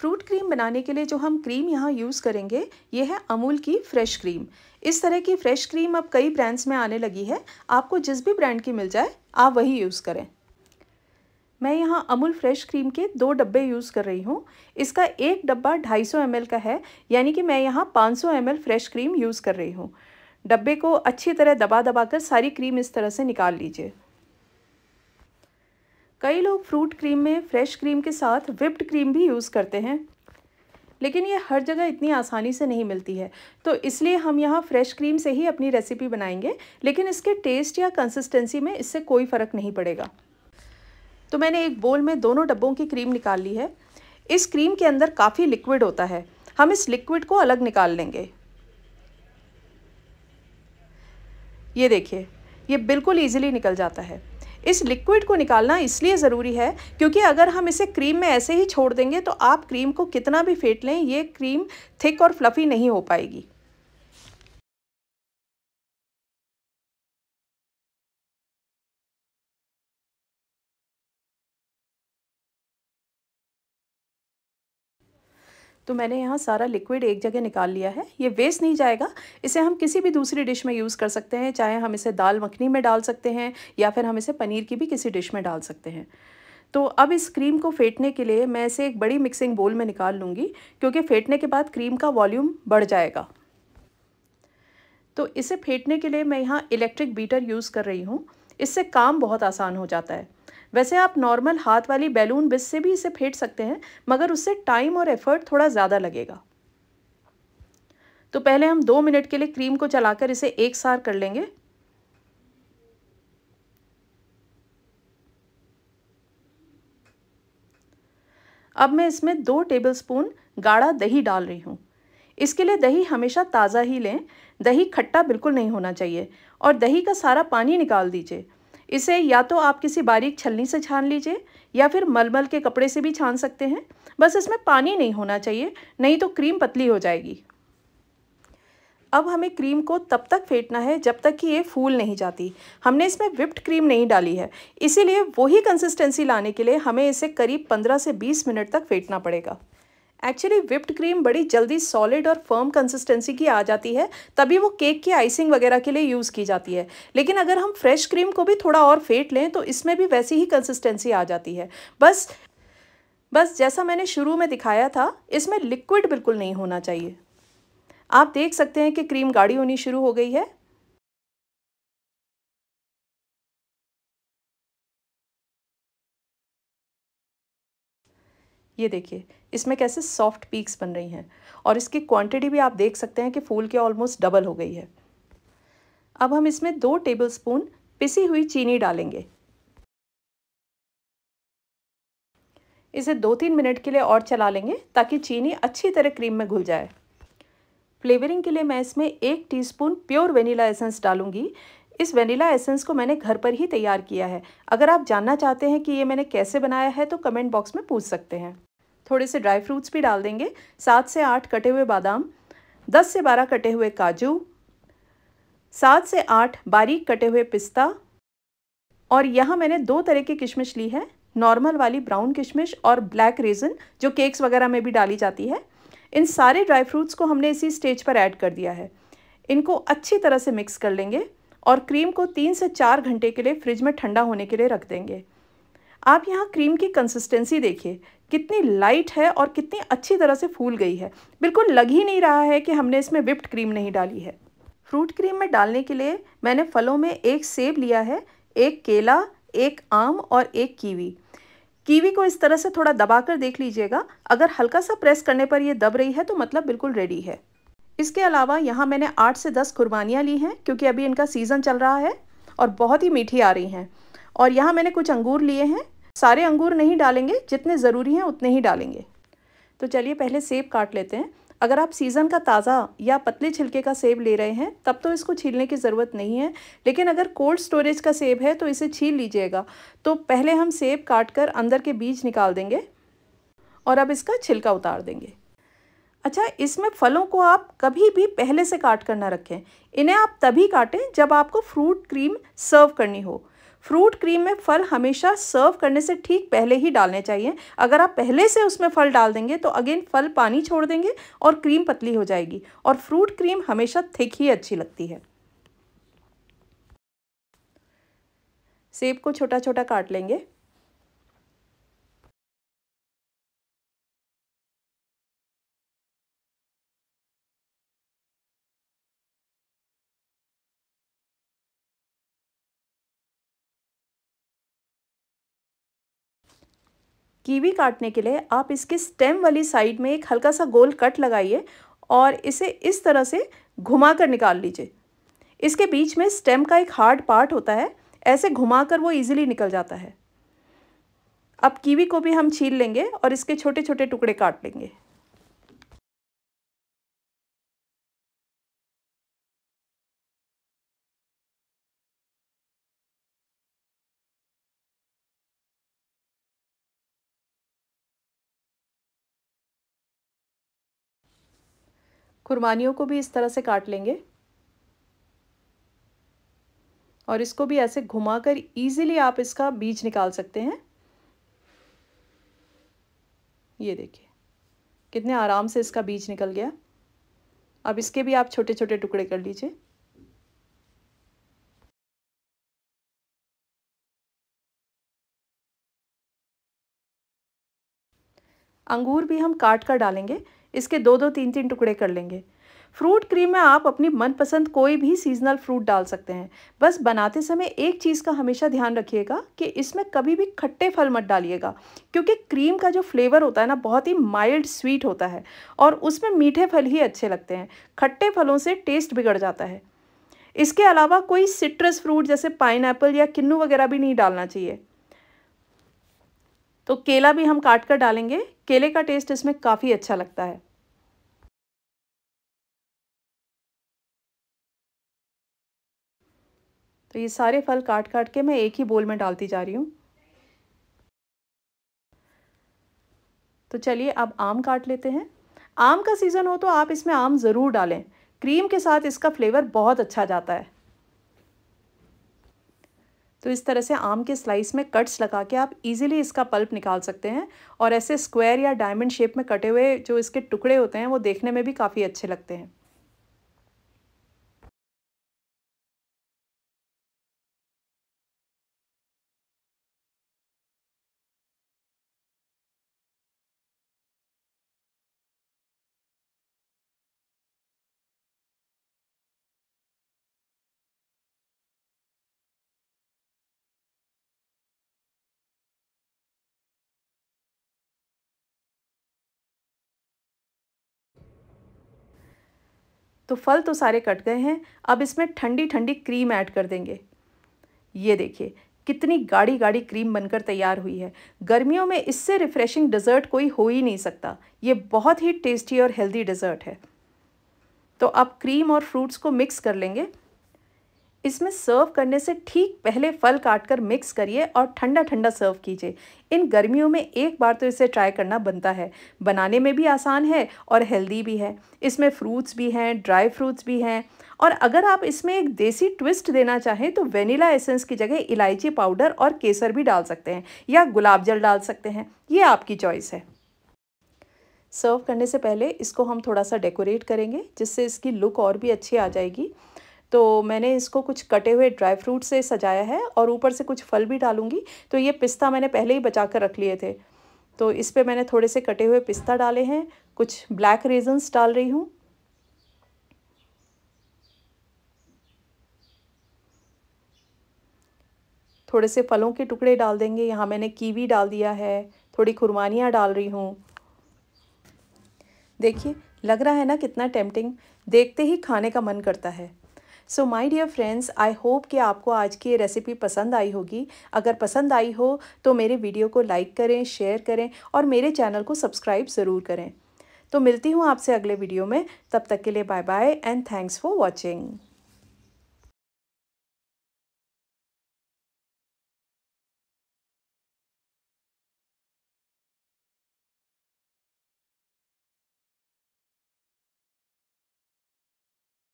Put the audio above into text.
fruit cream बनाने के लिए जो हम क्रीम यहाँ यूज़ करेंगे ये है अमूल की फ़्रेश क्रीम इस तरह की फ़्रेश क्रीम अब कई ब्रांड्स में आने लगी है आपको जिस भी ब्रांड की मिल जाए आप वही यूज़ करें मैं यहाँ अमूल फ्रेश क्रीम के दो डब्बे यूज़ कर रही हूँ इसका एक डब्बा 250 सौ का है यानी कि मैं यहाँ 500 सौ फ्रेश क्रीम यूज़ कर रही हूँ डब्बे को अच्छी तरह दबा दबा कर सारी क्रीम इस तरह से निकाल लीजिए कई लोग फ्रूट क्रीम में फ्रेश क्रीम के साथ विप्ड क्रीम भी यूज़ करते हैं लेकिन ये हर जगह इतनी आसानी से नहीं मिलती है तो इसलिए हम यहाँ फ्रेश क्रीम से ही अपनी रेसिपी बनाएंगे लेकिन इसके टेस्ट या कंसिस्टेंसी में इससे कोई फ़र्क नहीं पड़ेगा तो मैंने एक बोल में दोनों डब्बों की क्रीम निकाल ली है इस क्रीम के अंदर काफ़ी लिक्विड होता है हम इस लिक्विड को अलग निकाल लेंगे ये देखिए ये बिल्कुल ईजिली निकल जाता है इस लिक्विड को निकालना इसलिए ज़रूरी है क्योंकि अगर हम इसे क्रीम में ऐसे ही छोड़ देंगे तो आप क्रीम को कितना भी फेंट लें ये क्रीम थिक और फ्लफ़ी नहीं हो पाएगी तो मैंने यहाँ सारा लिक्विड एक जगह निकाल लिया है ये वेस्ट नहीं जाएगा इसे हम किसी भी दूसरी डिश में यूज़ कर सकते हैं चाहे हम इसे दाल मखनी में डाल सकते हैं या फिर हम इसे पनीर की भी किसी डिश में डाल सकते हैं तो अब इस क्रीम को फेंटने के लिए मैं इसे एक बड़ी मिक्सिंग बोल में निकाल लूँगी क्योंकि फेंटने के बाद क्रीम का वॉल्यूम बढ़ जाएगा तो इसे फेंटने के लिए मैं यहाँ इलेक्ट्रिक बीटर यूज़ कर रही हूँ इससे काम बहुत आसान हो जाता है वैसे आप नॉर्मल हाथ वाली बैलून बिस से भी इसे फेंट सकते हैं मगर उससे टाइम और एफर्ट थोड़ा ज़्यादा लगेगा तो पहले हम दो मिनट के लिए क्रीम को चलाकर इसे एक सार कर लेंगे अब मैं इसमें दो टेबलस्पून गाढ़ा दही डाल रही हूँ इसके लिए दही हमेशा ताज़ा ही लें दही खट्टा बिल्कुल नहीं होना चाहिए और दही का सारा पानी निकाल दीजिए इसे या तो आप किसी बारीक छलनी से छान लीजिए या फिर मलमल के कपड़े से भी छान सकते हैं बस इसमें पानी नहीं होना चाहिए नहीं तो क्रीम पतली हो जाएगी अब हमें क्रीम को तब तक फेंटना है जब तक कि ये फूल नहीं जाती हमने इसमें विप्ड क्रीम नहीं डाली है इसीलिए वही कंसिस्टेंसी लाने के लिए हमें इसे करीब 15 से 20 मिनट तक फेंटना पड़ेगा एक्चुअली विप्ड क्रीम बड़ी जल्दी सॉलिड और फर्म कंसिस्टेंसी की आ जाती है तभी वो केक की आइसिंग वगैरह के लिए यूज़ की जाती है लेकिन अगर हम फ्रेश क्रीम को भी थोड़ा और फेंट लें तो इसमें भी वैसी ही कंसिस्टेंसी आ जाती है बस बस जैसा मैंने शुरू में दिखाया था इसमें लिक्विड बिल्कुल नहीं होना चाहिए आप देख सकते हैं कि क्रीम गाढ़ी होनी शुरू हो गई है ये देखिए इसमें कैसे सॉफ्ट पीक्स बन रही हैं और इसकी क्वांटिटी भी आप देख सकते हैं कि फूल के ऑलमोस्ट डबल हो गई है अब हम इसमें दो टेबलस्पून पिसी हुई चीनी डालेंगे इसे दो तीन मिनट के लिए और चला लेंगे ताकि चीनी अच्छी तरह क्रीम में घुल जाए फ्लेवरिंग के लिए मैं इसमें एक टी प्योर वेनीला एसेंस डालूंगी इस वेनिला एसेंस को मैंने घर पर ही तैयार किया है अगर आप जानना चाहते हैं कि ये मैंने कैसे बनाया है तो कमेंट बॉक्स में पूछ सकते हैं थोड़े से ड्राई फ्रूट्स भी डाल देंगे सात से आठ कटे हुए बादाम दस से बारह कटे हुए काजू सात से आठ बारीक कटे हुए पिस्ता और यहाँ मैंने दो तरह की किशमिश ली है नॉर्मल वाली ब्राउन किशमिश और ब्लैक रेजन जो केक्स वगैरह में भी डाली जाती है इन सारे ड्राई फ्रूट्स को हमने इसी स्टेज पर ऐड कर दिया है इनको अच्छी तरह से मिक्स कर लेंगे और क्रीम को तीन से चार घंटे के लिए फ्रिज में ठंडा होने के लिए रख देंगे आप यहाँ क्रीम की कंसिस्टेंसी देखिए कितनी लाइट है और कितनी अच्छी तरह से फूल गई है बिल्कुल लग ही नहीं रहा है कि हमने इसमें विप्ड क्रीम नहीं डाली है फ्रूट क्रीम में डालने के लिए मैंने फलों में एक सेब लिया है एक केला एक आम और एक कीवी कीवी को इस तरह से थोड़ा दबाकर देख लीजिएगा अगर हल्का सा प्रेस करने पर यह दब रही है तो मतलब बिल्कुल रेडी है इसके अलावा यहाँ मैंने आठ से दस कुर्बानियाँ ली हैं क्योंकि अभी इनका सीज़न चल रहा है और बहुत ही मीठी आ रही हैं और यहाँ मैंने कुछ अंगूर लिए हैं सारे अंगूर नहीं डालेंगे जितने ज़रूरी हैं उतने ही डालेंगे तो चलिए पहले सेब काट लेते हैं अगर आप सीज़न का ताज़ा या पतले छिलके का सेब ले रहे हैं तब तो इसको छीलने की ज़रूरत नहीं है लेकिन अगर कोल्ड स्टोरेज का सेब है तो इसे छील लीजिएगा तो पहले हम सेब काट कर अंदर के बीज निकाल देंगे और अब इसका छिलका उतार देंगे अच्छा इसमें फलों को आप कभी भी पहले से काट कर ना रखें इन्हें आप तभी काटें जब आपको फ्रूट क्रीम सर्व करनी हो फ्रूट क्रीम में फल हमेशा सर्व करने से ठीक पहले ही डालने चाहिए अगर आप पहले से उसमें फल डाल देंगे तो अगेन फल पानी छोड़ देंगे और क्रीम पतली हो जाएगी और फ्रूट क्रीम हमेशा थिक ही अच्छी लगती है सेब को छोटा छोटा काट लेंगे कीवी काटने के लिए आप इसके स्टेम वाली साइड में एक हल्का सा गोल कट लगाइए और इसे इस तरह से घुमा कर निकाल लीजिए इसके बीच में स्टेम का एक हार्ड पार्ट होता है ऐसे घुमा कर वो ईजिली निकल जाता है अब कीवी को भी हम छील लेंगे और इसके छोटे छोटे टुकड़े काट लेंगे खुरमानियों को भी इस तरह से काट लेंगे और इसको भी ऐसे घुमाकर इजीली आप इसका बीज निकाल सकते हैं ये देखिए कितने आराम से इसका बीज निकल गया अब इसके भी आप छोटे छोटे टुकड़े कर लीजिए अंगूर भी हम काट कर डालेंगे इसके दो दो तीन तीन टुकड़े कर लेंगे फ्रूट क्रीम में आप अपनी मनपसंद कोई भी सीजनल फ्रूट डाल सकते हैं बस बनाते समय एक चीज़ का हमेशा ध्यान रखिएगा कि इसमें कभी भी खट्टे फल मत डालिएगा क्योंकि क्रीम का जो फ्लेवर होता है ना बहुत ही माइल्ड स्वीट होता है और उसमें मीठे फल ही अच्छे लगते हैं खट्टे फलों से टेस्ट बिगड़ जाता है इसके अलावा कोई सिट्रस फ्रूट जैसे पाइन या किन्नू वगैरह भी नहीं डालना चाहिए तो केला भी हम काट कर डालेंगे केले का टेस्ट इसमें काफ़ी अच्छा लगता है तो ये सारे फल काट काट के मैं एक ही बोल में डालती जा रही हूँ तो चलिए अब आम काट लेते हैं आम का सीज़न हो तो आप इसमें आम ज़रूर डालें क्रीम के साथ इसका फ्लेवर बहुत अच्छा जाता है तो इस तरह से आम के स्लाइस में कट्स लगा के आप इजीली इसका पल्प निकाल सकते हैं और ऐसे स्क्वायर या डायमंड शेप में कटे हुए जो इसके टुकड़े होते हैं वो देखने में भी काफ़ी अच्छे लगते हैं तो फल तो सारे कट गए हैं अब इसमें ठंडी ठंडी क्रीम ऐड कर देंगे ये देखिए कितनी गाढ़ी गाढ़ी क्रीम बनकर तैयार हुई है गर्मियों में इससे रिफ़्रेशिंग डिज़र्ट कोई हो ही नहीं सकता ये बहुत ही टेस्टी और हेल्दी डिज़र्ट है तो आप क्रीम और फ्रूट्स को मिक्स कर लेंगे इसमें सर्व करने से ठीक पहले फल काटकर मिक्स करिए और ठंडा ठंडा सर्व कीजिए इन गर्मियों में एक बार तो इसे ट्राई करना बनता है बनाने में भी आसान है और हेल्दी भी है इसमें फ्रूट्स भी हैं ड्राई फ्रूट्स भी हैं और अगर आप इसमें एक देसी ट्विस्ट देना चाहें तो वेनिला एसेंस की जगह इलायची पाउडर और केसर भी डाल सकते हैं या गुलाब जल डाल सकते हैं ये आपकी चॉइस है सर्व करने से पहले इसको हम थोड़ा सा डेकोरेट करेंगे जिससे इसकी लुक और भी अच्छी आ जाएगी तो मैंने इसको कुछ कटे हुए ड्राई फ्रूट से सजाया है और ऊपर से कुछ फल भी डालूंगी तो ये पिस्ता मैंने पहले ही बचा कर रख लिए थे तो इस पर मैंने थोड़े से कटे हुए पिस्ता डाले हैं कुछ ब्लैक रेजन्स डाल रही हूँ थोड़े से फलों के टुकड़े डाल देंगे यहाँ मैंने कीवी डाल दिया है थोड़ी खुरमानियाँ डाल रही हूँ देखिए लग रहा है ना कितना टेम्पटिंग देखते ही खाने का मन करता है so my dear friends I hope कि आपको आज की ये रेसिपी पसंद आई होगी अगर पसंद आई हो तो मेरे वीडियो को लाइक करें शेयर करें और मेरे चैनल को सब्सक्राइब ज़रूर करें तो मिलती हूँ आपसे अगले वीडियो में तब तक के लिए bye bye and thanks for watching